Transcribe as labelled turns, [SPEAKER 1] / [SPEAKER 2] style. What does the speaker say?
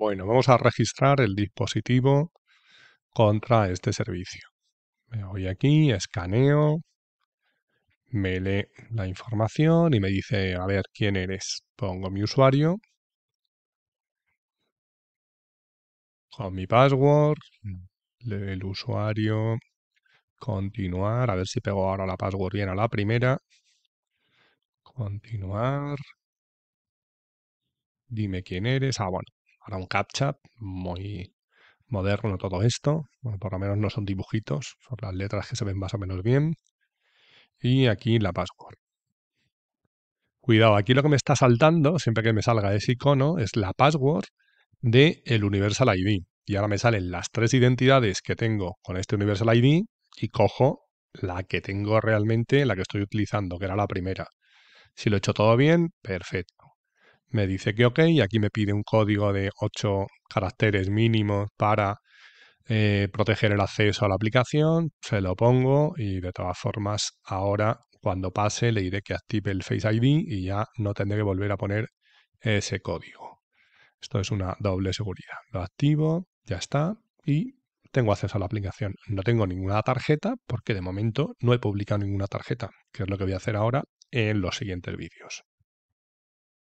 [SPEAKER 1] Bueno, vamos a registrar el dispositivo contra este servicio. Me voy aquí, escaneo, me lee la información y me dice, a ver, ¿quién eres? Pongo mi usuario, con mi password, el usuario, continuar, a ver si pego ahora la password bien a la primera, continuar, dime quién eres, ah, bueno, Ahora un CAPTCHA muy moderno todo esto. Bueno, por lo menos no son dibujitos, son las letras que se ven más o menos bien. Y aquí la password. Cuidado, aquí lo que me está saltando, siempre que me salga ese icono, es la password del el Universal ID. Y ahora me salen las tres identidades que tengo con este Universal ID y cojo la que tengo realmente, la que estoy utilizando, que era la primera. Si lo he hecho todo bien, perfecto me dice que ok, y aquí me pide un código de 8 caracteres mínimos para eh, proteger el acceso a la aplicación, se lo pongo y de todas formas ahora cuando pase le diré que active el Face ID y ya no tendré que volver a poner ese código. Esto es una doble seguridad. Lo activo, ya está y tengo acceso a la aplicación. No tengo ninguna tarjeta porque de momento no he publicado ninguna tarjeta, que es lo que voy a hacer ahora en los siguientes vídeos.